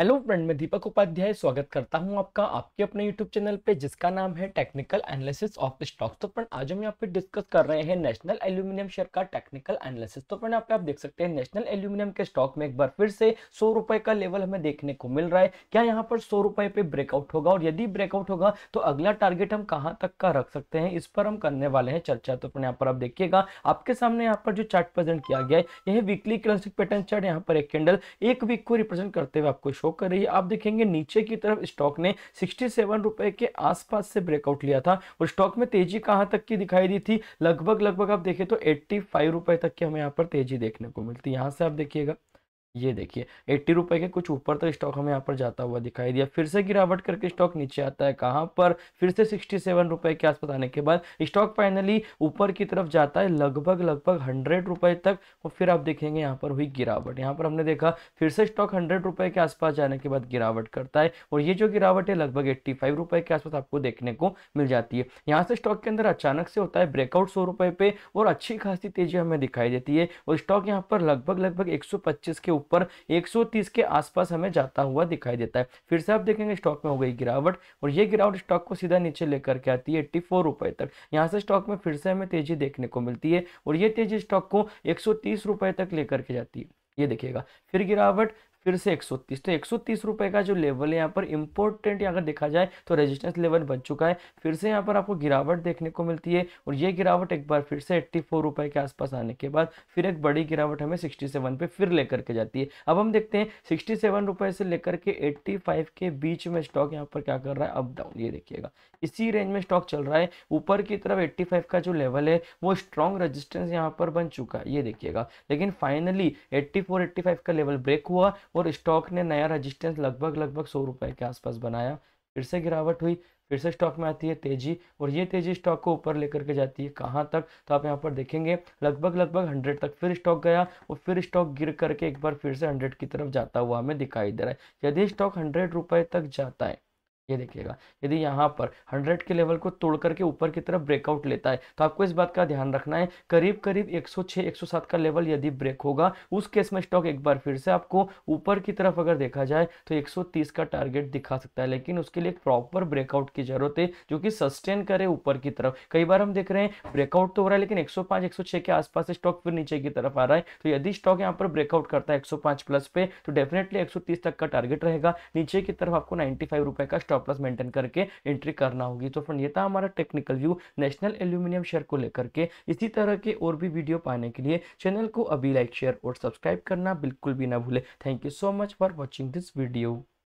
hello friend मैं दीपक उपाध्याय स्वागत करता हूं आपका आपके अपने यूट्यूब चैनल पे जिसका नाम है टेक्निकल एनालिसिस ऑफ स्टॉक्स तो फ्रेंड आज हम यहां पे डिस्कस कर रहे हैं नेशनल एल्यूमिनियम शेयर का टेक्निकल एनालिसिस तो फ्रेंड यहाँ पे आप देख सकते हैं नेशनल एल्यूमिनियम के स्टॉक में एक बार फिर से सौ का लेवल हमें देखने को मिल रहा है क्या यहाँ पर सौ पे ब्रेकआउट होगा और यदि ब्रेकआउट होगा तो अगला टारगेट हम कहाँ तक का रख सकते हैं इस पर हम करने वाले हैं चर्चा तो फ्रेंड यहाँ पर आप देखिएगा आपके सामने यहाँ पर जो चार्ट प्रेजेंट किया गया है यह वीकली क्लासिक पैटर्न चार्ट यहाँ पर एक कैंडल एक वीक को रिप्रेजेंट करते हुए आपको शो कर रही है आप देखेंगे नीचे की तरफ स्टॉक ने सिक्सटी रुपए के आसपास से ब्रेकआउट लिया था और स्टॉक में तेजी कहां तक की दिखाई दी थी लगभग लगभग आप देखें तो एट्टी रुपए तक की हमें यहाँ पर तेजी देखने को मिलती है से आप देखिएगा ये देखिए एट्टी रुपए के कुछ ऊपर तक स्टॉक हमें यहाँ पर जाता हुआ दिखाई दिया फिर से गिरावट करके स्टॉक नीचे आता है कहाँ पर फिर से सिक्सटी सेवन रुपए के आसपास आने के बाद स्टॉक फाइनली ऊपर की तरफ जाता है लगभग लगभग हंड्रेड रुपए तक और फिर आप देखेंगे यहाँ पर हुई गिरावट यहाँ पर हमने देखा फिर से स्टॉक हंड्रेड रुपए के आसपास जाने के बाद गिरावट करता है और ये जो गिरावट है लगभग एट्टी फाइव रुपए के आसपास आपको देखने को मिल जाती है यहाँ से स्टॉक के अंदर अचानक से होता है ब्रेकआउट सौ रुपए पे और अच्छी खासी तेजी हमें दिखाई देती है और स्टॉक यहाँ पर लगभग लगभग एक के ऊपर 130 के आसपास हमें जाता हुआ दिखाई देता है फिर से आप देखेंगे स्टॉक में हो गई गिरावट और ये गिरावट स्टॉक को सीधा नीचे लेकर के आती है एट्टी रुपए तक यहाँ से स्टॉक में फिर से हमें तेजी देखने को मिलती है और ये तेजी स्टॉक को एक रुपए तक लेकर के जाती है ये देखिएगा फिर गिरावट फिर से 130 तो 130 रुपए का जो लेवल है यहाँ पर इम्पोर्टेंट अगर देखा जाए तो रेजिस्टेंस लेवल बन चुका है फिर से यहाँ पर आपको गिरावट देखने को मिलती है और ये गिरावट एक बार फिर से एट्टी रुपए के आसपास आने के बाद फिर एक बड़ी गिरावट हमें सिक्सटी पे फिर लेकर के जाती है अब हम देखते हैं सिक्सटी रुपए से लेकर के एट्टी के बीच में स्टॉक यहाँ पर क्या कर रहा है अप डाउन ये देखिएगा इसी रेंज में स्टॉक चल रहा है ऊपर की तरफ फाइव का जो लेवल है वो स्ट्रॉन्ग रजिस्टेंस यहाँ पर बन चुका है ये देखिएगा लेकिन फाइनली एट्टी फोर का लेवल ब्रेक हुआ और स्टॉक ने नया रजिस्टेंस लगभग लगभग सौ रुपये के आसपास बनाया फिर से गिरावट हुई फिर से स्टॉक में आती है तेजी और ये तेजी स्टॉक को ऊपर लेकर के जाती है कहाँ तक तो आप यहाँ पर देखेंगे लगभग लगभग हंड्रेड तक फिर स्टॉक गया और फिर स्टॉक गिर करके एक बार फिर से हंड्रेड की तरफ जाता हुआ हमें दिखाई दे रहा है यदि स्टॉक हंड्रेड रुपये तक जाता है ये देखिएगा यदि यहाँ पर 100 के लेवल को तोड़ करके ऊपर की तरफ ब्रेकआउट लेता है तो आपको इस बात का ध्यान रखना है करीब करीब 106 107 का लेवल यदि ब्रेक होगा उस केस में स्टॉक एक बार फिर से आपको ऊपर की तरफ अगर देखा जाए तो 130 का टारगेट दिखा सकता है लेकिन उसके लिए एक प्रॉपर ब्रेकआउट की जरूरत है जो कि सस्टेन करे ऊपर की तरफ कई बार हम देख रहे हैं ब्रेकआउट तो हो रहा है लेकिन एक सौ के आसपास स्टॉक फिर नीचे की तरफ आ रहा है तो यदि स्टॉक यहाँ पर ब्रेकआउट करता है एक प्लस पे तो डेफिनेटली एक तक का टारगेट रहेगा नीचे की तरफ आपको नाइन्टी का स्टॉक स्टॉप लॉस मेंटेन करके एंट्री करना होगी तो फ्रेंड ये था हमारा technical view national aluminium share को लेकर के इसी तरह के और भी वीडियो पाने के लिए चैनल को अभी लाइक शेयर और सब्सक्राइब करना बिल्कुल भी ना भूले thank you so much for watching this video